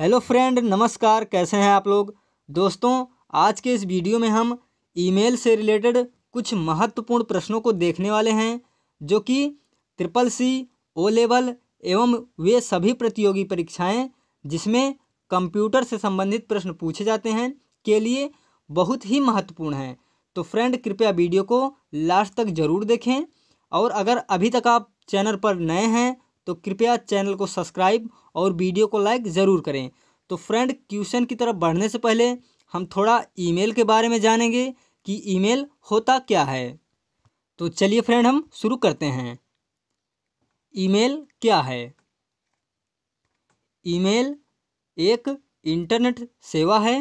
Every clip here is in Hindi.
हेलो फ्रेंड नमस्कार कैसे हैं आप लोग दोस्तों आज के इस वीडियो में हम ईमेल से रिलेटेड कुछ महत्वपूर्ण प्रश्नों को देखने वाले हैं जो कि ट्रिपल सी ओ लेवल एवं वे सभी प्रतियोगी परीक्षाएं जिसमें कंप्यूटर से संबंधित प्रश्न पूछे जाते हैं के लिए बहुत ही महत्वपूर्ण हैं तो फ्रेंड कृपया वीडियो को लास्ट तक ज़रूर देखें और अगर अभी तक आप चैनल पर नए हैं तो कृपया चैनल को सब्सक्राइब और वीडियो को लाइक ज़रूर करें तो फ्रेंड क्वेश्चन की तरफ बढ़ने से पहले हम थोड़ा ईमेल के बारे में जानेंगे कि ईमेल होता क्या है तो चलिए फ्रेंड हम शुरू करते हैं ईमेल क्या है ईमेल एक इंटरनेट सेवा है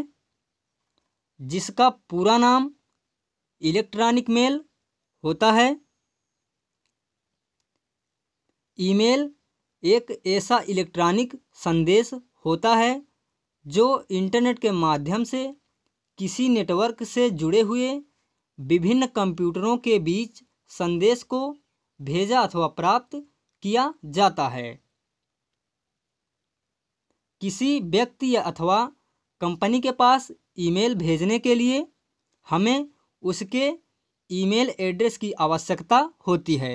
जिसका पूरा नाम इलेक्ट्रॉनिक मेल होता है ईमेल एक ऐसा इलेक्ट्रॉनिक संदेश होता है जो इंटरनेट के माध्यम से किसी नेटवर्क से जुड़े हुए विभिन्न कंप्यूटरों के बीच संदेश को भेजा अथवा प्राप्त किया जाता है किसी व्यक्ति या अथवा कंपनी के पास ईमेल भेजने के लिए हमें उसके ईमेल एड्रेस की आवश्यकता होती है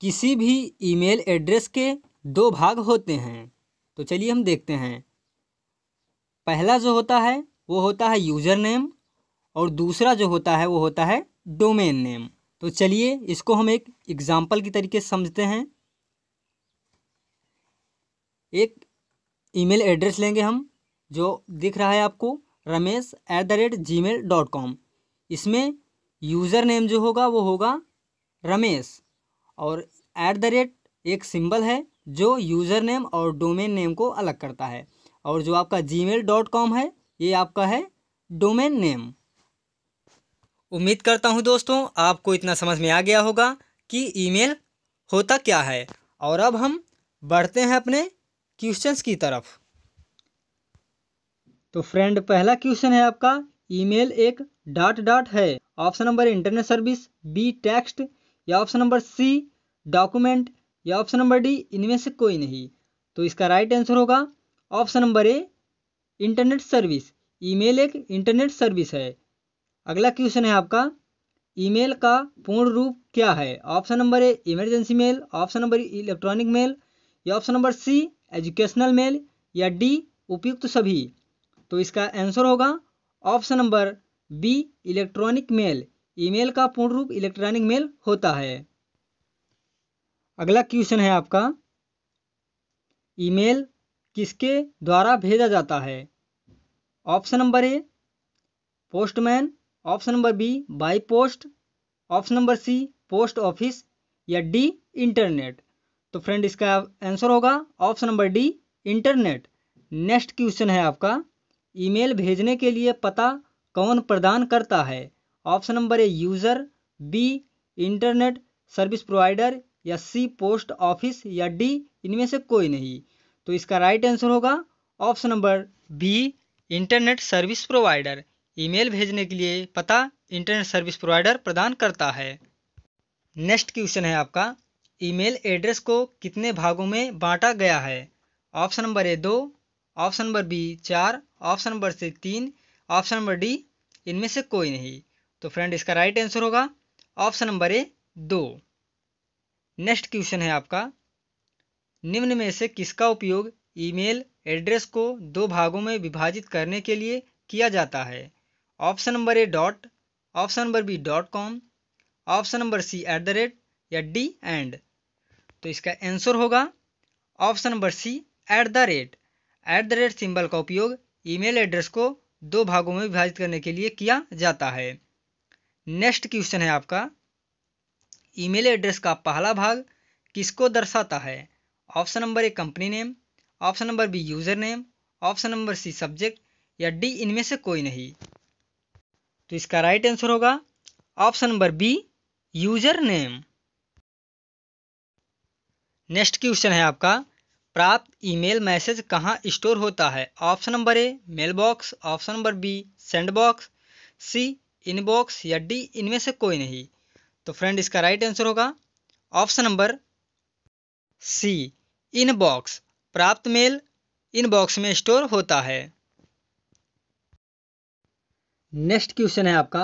किसी भी ईमेल एड्रेस के दो भाग होते हैं तो चलिए हम देखते हैं पहला जो होता है वो होता है यूज़र नेम और दूसरा जो होता है वो होता है डोमेन नेम तो चलिए इसको हम एक एग्ज़ाम्पल की तरीके से समझते हैं एक ईमेल एड्रेस लेंगे हम जो दिख रहा है आपको Ramesh at the rate Gmail dot com इसमें यूज़र नेम जो होगा वो होगा रमेश और ऐट द रेट एक सिंबल है जो यूज़र नेम और डोमेन नेम को अलग करता है और जो आपका जी मेल डॉट कॉम है ये आपका है डोमेन नेम उम्मीद करता हूँ दोस्तों आपको इतना समझ में आ गया होगा कि ईमेल होता क्या है और अब हम बढ़ते हैं अपने क्वेश्चंस की तरफ तो फ्रेंड पहला क्वेश्चन है आपका ईमेल एक डॉट डॉट है option number internet service B text या ऑप्शन नंबर सी डॉक्यूमेंट या ऑप्शन नंबर डी इनमें से कोई नहीं तो इसका राइट आंसर होगा option number A internet service email एक इंटरनेट सर्विस है अगला क्वेश्चन है आपका ईमेल का पूर्ण रूप क्या है option number A emergency mail option number electronic mail या option number C educational mail या डी उपयुक्त सभी तो इसका आंसर होगा option number B electronic mail email का पूर्ण रूप इलेक्ट्रॉनिक मेल होता है अगला क्वेश्चन है आपका ईमेल किसके द्वारा भेजा जाता है option number A postman option number B by post option number C post office या डी इंटरनेट तो फ्रेंड इसका आंसर होगा option number D internet next question है आपका ईमेल भेजने के लिए पता कौन प्रदान करता है option number A user B internet service provider या सी पोस्ट ऑफिस या डी इनमें से कोई नहीं तो इसका राइट आंसर होगा option number B internet service provider email भेजने के लिए पता इंटरनेट सर्विस प्रोवाइडर प्रदान करता है नेक्स्ट क्वेश्चन है आपका ईमेल एड्रेस को कितने भागों में बांटा गया है ऑप्शन नंबर ए दो ऑप्शन नंबर बी चार ऑप्शन नंबर सी तीन ऑप्शन नंबर डी इनमें से कोई नहीं तो फ्रेंड इसका राइट आंसर होगा ऑप्शन नंबर ए दो नेक्स्ट क्वेश्चन है आपका निम्न में से किसका उपयोग ईमेल एड्रेस को दो भागों में विभाजित करने के लिए किया जाता है option number A dot option number B dot com option number C at the rate या डी एंड तो इसका आंसर होगा option number C at the rate at the rate symbol का उपयोग ईमेल एड्रेस को दो भागों में विभाजित करने के लिए किया जाता है नेक्स्ट क्वेश्चन है आपका ईमेल एड्रेस का पहला भाग किसको दर्शाता है option number A company name option number B user name option number C subject या डी इनमें से कोई नहीं तो इसका राइट आंसर होगा option number B user name next question है आपका प्राप्त ईमेल मैसेज कहाँ स्टोर होता है option number A mail box option number B send box C inbox या डी इनमें से कोई नहीं तो फ्रेंड इसका राइट आंसर होगा option number C inbox प्राप्त मेल इन बॉक्स में स्टोर होता है नेक्स्ट क्वेश्चन है आपका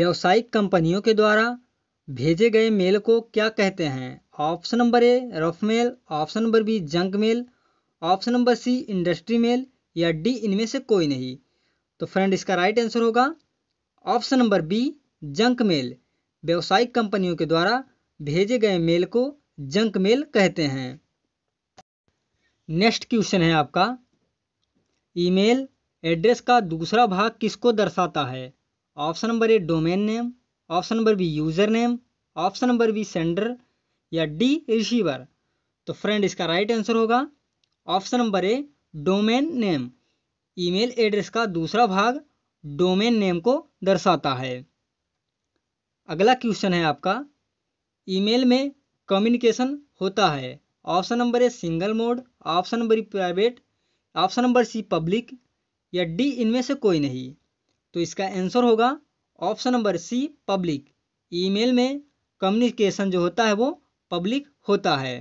व्यावसायिक कंपनियों के द्वारा भेजे गए मेल को क्या कहते हैं option number A rough mail option number B junk mail option number C industry mail या डी इनमें से कोई नहीं तो फ्रेंड इसका राइट आंसर होगा option number B junk mail व्यावसायिक कंपनियों के द्वारा भेजे गए मेल को जंक मेल कहते हैं नेक्स्ट क्वेश्चन है आपका ईमेल एड्रेस का दूसरा भाग किसको दर्शाता है option number A domain name option number B user name option number B sender या डी रिसीवर तो फ्रेंड इसका राइट आंसर होगा option number A domain name email address का दूसरा भाग डोमेन नेम को दर्शाता है अगला क्वेश्चन है आपका ईमेल में कम्युनिकेशन होता है option number A single mode option number B private option number C public या डी इनमें से कोई नहीं तो इसका आंसर होगा option number C public email में कम्युनिकेशन जो होता है वो पब्लिक होता है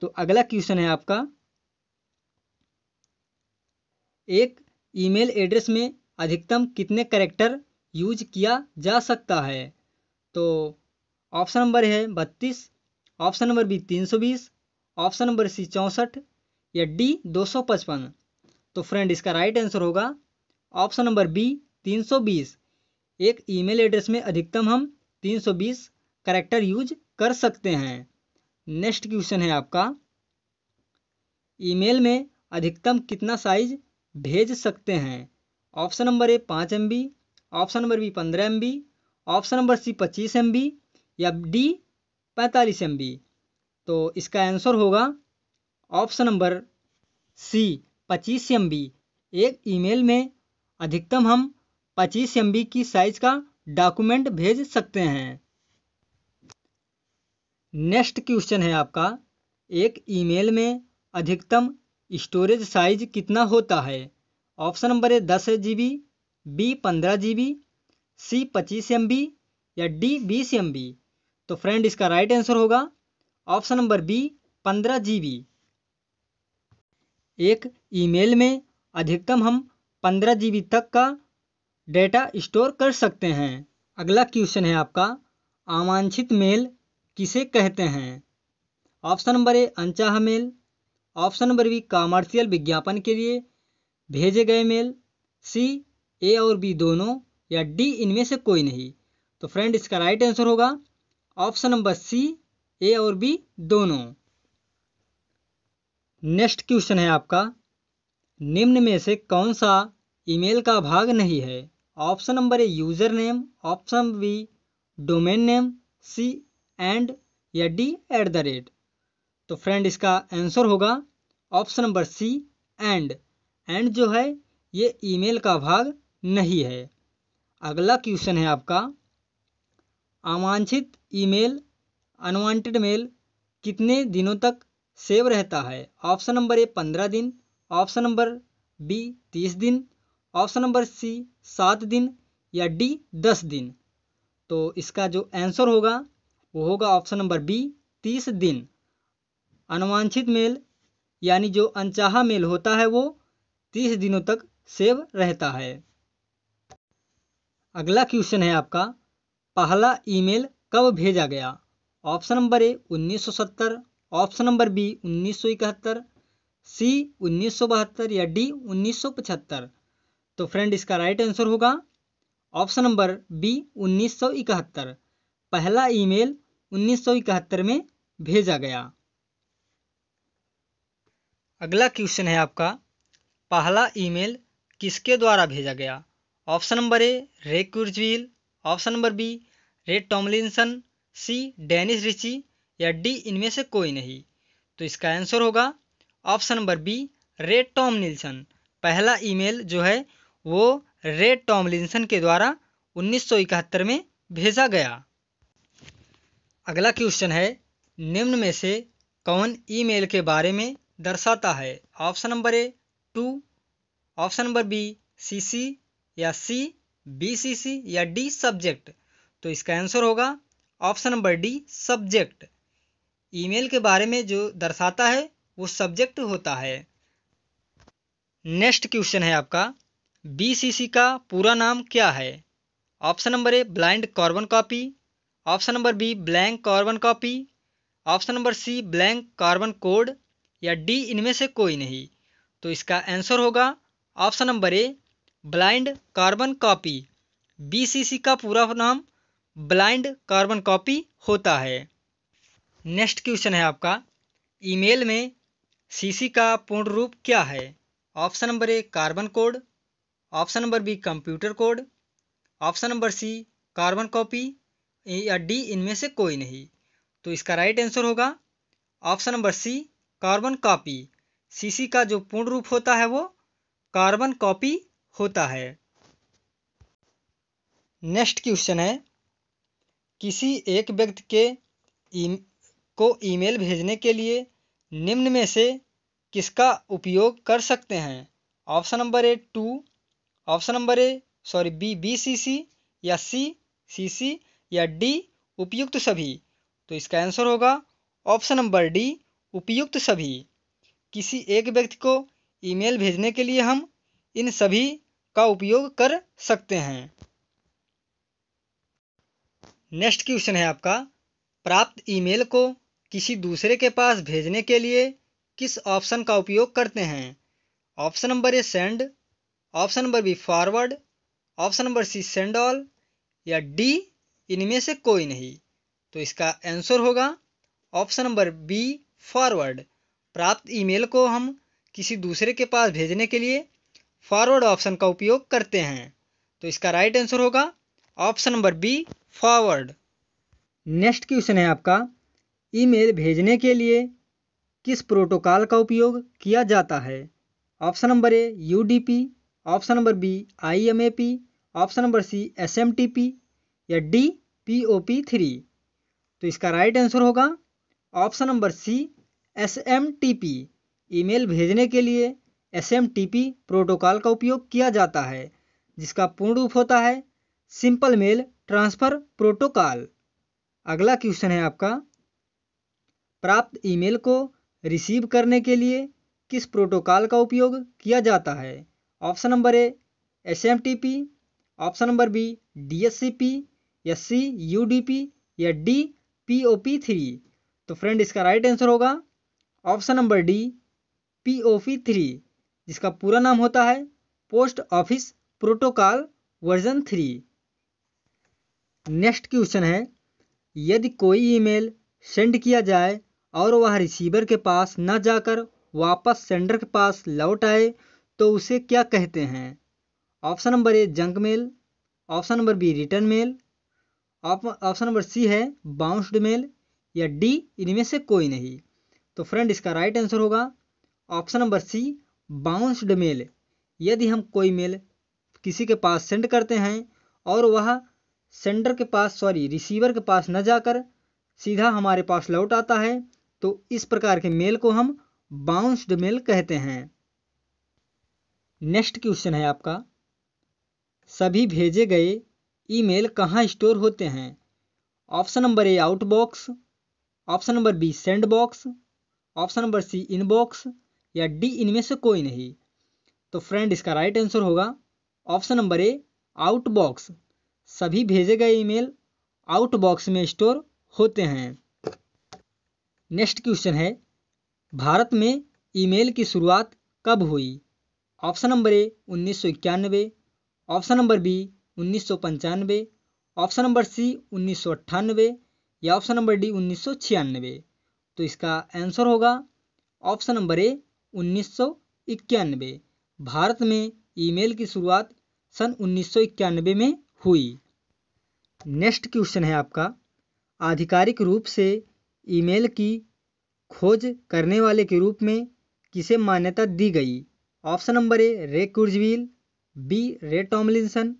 तो अगला क्वेश्चन है आपका एक ईमेल एड्रेस में अधिकतम कितने करेक्टर यूज किया जा सकता है तो ऑप्शन नंबर है बत्तीस ऑप्शन नंबर बी तीन सौ बीस ऑप्शन नंबर सी चौंसठ या डी दो सौ पचपन तो फ्रेंड इसका राइट आंसर होगा ऑप्शन नंबर बी तीन सौ बीस एक ईमेल एड्रेस में अधिकतम हम तीन सौ बीस करेक्टर यूज कर सकते हैं नेक्स्ट क्वेश्चन है आपका ईमेल में अधिकतम कितना साइज भेज सकते हैं ऑप्शन नंबर ए पाँच एम ऑप्शन नंबर बी पंद्रह एम ऑप्शन नंबर सी पच्चीस एम या डी पैंतालीस एम तो इसका आंसर होगा ऑप्शन नंबर सी पच्चीस एम एक ईमेल में अधिकतम हम पच्चीस एम की साइज का डॉक्यूमेंट भेज सकते हैं नेक्स्ट क्वेश्चन है आपका एक ईमेल में अधिकतम स्टोरेज साइज कितना होता है ऑप्शन नंबर ए दस जी बी बी पंद्रह जी बी सी पच्चीस एम बी या डी बीस एम बी तो फ्रेंड इसका राइट आंसर होगा ऑप्शन नंबर बी पंद्रह जी बी एक ईमेल में अधिकतम हम पंद्रह जी तक का डेटा स्टोर कर सकते हैं अगला क्वेश्चन है आपका आवांछित मेल किसे कहते हैं ऑप्शन नंबर ए अनचाह mail option number B commercial विज्ञापन के लिए भेजे गए मेल सी ए और बी दोनों या डी इनमें से कोई नहीं तो फ्रेंड इसका राइट आंसर होगा ऑप्शन नंबर सी ए और बी दोनों नेक्स्ट क्वेश्चन है आपका निम्न में से कौन सा ईमेल का भाग नहीं है option number A user name option B domain name C and या डी एट द रेट तो फ्रेंड इसका आंसर होगा option number C and and जो है ये ईमेल का भाग नहीं है अगला क्वेश्चन है आपका अवांछित ईमेल अनवांटेड मेल कितने दिनों तक सेव रहता है ऑप्शन नंबर ए पंद्रह दिन ऑप्शन नंबर बी तीस दिन ऑप्शन नंबर सी सात दिन या डी दस दिन तो इसका जो आंसर होगा वो होगा ऑप्शन नंबर बी तीस दिन अनवांछित मेल यानी जो अनचाहा मेल होता है वो तीस दिनों तक सेव रहता है अगला क्वेश्चन है आपका पहला ईमेल कब भेजा गया option number A 1970 option number B 1971 C 1972 या डी 1975 तो फ्रेंड इसका राइट आंसर होगा ऑप्शन नंबर बी 1971 पहला ईमेल 1971 में भेजा गया अगला क्वेश्चन है आपका पहला ईमेल किसके द्वारा भेजा गया option number A Ray Kurzweil option number B Ray Tomlinson C Dennis Ritchie या डी इनमें से कोई नहीं तो इसका आंसर होगा option number B Ray Nilson पहला ईमेल जो है वो रे टॉमलिनसन के द्वारा 1971 में भेजा गया अगला क्वेश्चन है निम्न में से कौन ईमेल के बारे में दर्शाता है option number A to option number B C C या सी बीसीसी या डी सब्जेक्ट तो इसका आंसर होगा option number D subject email के बारे में जो दर्शाता है वो सब्जेक्ट होता है नेक्स्ट क्वेश्चन है आपका बीसीसी का पूरा नाम क्या है option number A blind carbon copy option number B blank carbon copy option number C blank carbon code या डी इनमें से कोई नहीं तो इसका आंसर होगा option number A blind carbon copy BCC का पूरा नाम ब्लाइंड कार्बन कॉपी होता है नेक्स्ट क्वेश्चन है आपका ईमेल में सीसी का पूर्ण रूप क्या है option number A carbon code option number B computer code option number C carbon copy या डी इनमें से कोई नहीं तो इसका राइट आंसर होगा option number C carbon copy CC का जो पूर्ण रूप होता है वो कार्बन कॉपी होता है नेक्स्ट क्वेश्चन है किसी एक व्यक्ति के ई e- को ईमेल भेजने के लिए निम्न में से किसका उपयोग कर सकते हैं option number A to option number A sorry B B C C या सी सी सी या डी उपयुक्त सभी तो इसका आंसर होगा ऑप्शन नंबर डी उपयुक्त सभी किसी एक व्यक्ति को ईमेल भेजने के लिए हम इन सभी का उपयोग कर सकते हैं नेक्स्ट क्वेश्चन है आपका प्राप्त ईमेल को किसी दूसरे के पास भेजने के लिए किस ऑप्शन का उपयोग करते हैं option number A send option number B forward option number C send all या डी इनमें से कोई नहीं तो इसका आंसर होगा ऑप्शन नंबर बी फॉरवर्ड प्राप्त ईमेल को हम किसी दूसरे के पास भेजने के लिए फॉरवर्ड ऑप्शन का उपयोग करते हैं तो इसका राइट आंसर होगा option number B forward next question है आपका ईमेल भेजने के लिए किस प्रोटोकॉल का उपयोग किया जाता है option number A U option number B I M A P option number C S M T P या D P O P three तो इसका राइट आंसर होगा option number C S M T P email भेजने के लिए एस प्रोटोकॉल का उपयोग किया जाता है जिसका पूर्ण रूप होता है सिंपल मेल ट्रांसफ़र प्रोटोकॉल अगला क्वेश्चन है आपका प्राप्त ईमेल को रिसीव करने के लिए किस प्रोटोकॉल का उपयोग किया जाता है option number A S option number B D S C P या सी यू डी पी या D P O P three तो फ्रेंड इसका राइट आंसर होगा option number D P O P three जिसका पूरा नाम होता है post office protocol version three next question है यदि कोई ईमेल सेंड किया जाए और वह रिसीवर के पास न जाकर वापस सेंडर के पास लौट आए तो उसे क्या कहते हैं option number A junk mail option number B return mail option number C है बाउंस्ड मेल या डी इनमें से कोई नहीं तो फ्रेंड इसका राइट आंसर होगा option number C bounced mail यदि हम कोई मेल किसी के पास सेंड करते हैं और वह सेंडर के पास सॉरी रिसीवर के पास न जाकर सीधा हमारे पास लौट आता है तो इस प्रकार के मेल को हम बाउंस्ड मेल कहते हैं नेक्स्ट क्वेश्चन है आपका सभी भेजे गए ईमेल कहाँ स्टोर होते हैं option number A outbox option number B send box option number C inbox या डी इनमें से कोई नहीं तो फ्रेंड इसका राइट आंसर होगा ऑप्शन नंबर ए आउटबॉक्स सभी भेजे गए ईमेल आउटबॉक्स में स्टोर होते हैं नेक्स्ट क्वेश्चन है भारत में ईमेल की शुरुआत कब हुई ऑप्शन नंबर ए उन्नीस ऑप्शन नंबर बी उन्नीस ऑप्शन नंबर सी उन्नीस या ऑप्शन नंबर डी उन्नीस तो इसका आंसर होगा ऑप्शन नंबर ए उन्नीस भारत में ईमेल की शुरुआत सन उन्नीस में हुई नेक्स्ट क्वेश्चन है आपका आधिकारिक रूप से ईमेल की खोज करने वाले के रूप में किसे मान्यता दी गई ऑप्शन नंबर ए रे कुर्जवील बी रे टॉमलिनसन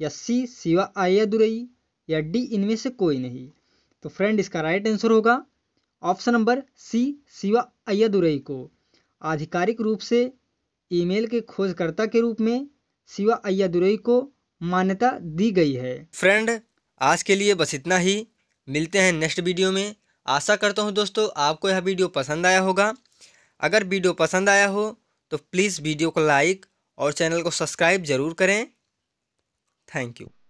या सी शिवा आयादुरई या डी इनमें से कोई नहीं तो फ्रेंड इसका राइट आंसर होगा option number C Shiva Ayyadurai को आधिकारिक रूप से ईमेल के खोजकर्ता के रूप में शिवा अय्यादुरई को मान्यता दी गई है फ्रेंड आज के लिए बस इतना ही मिलते हैं नेक्स्ट वीडियो में आशा करता हूँ दोस्तों आपको यह वीडियो पसंद आया होगा अगर वीडियो पसंद आया हो तो प्लीज़ वीडियो को लाइक और चैनल को सब्सक्राइब ज़रूर करें थैंक यू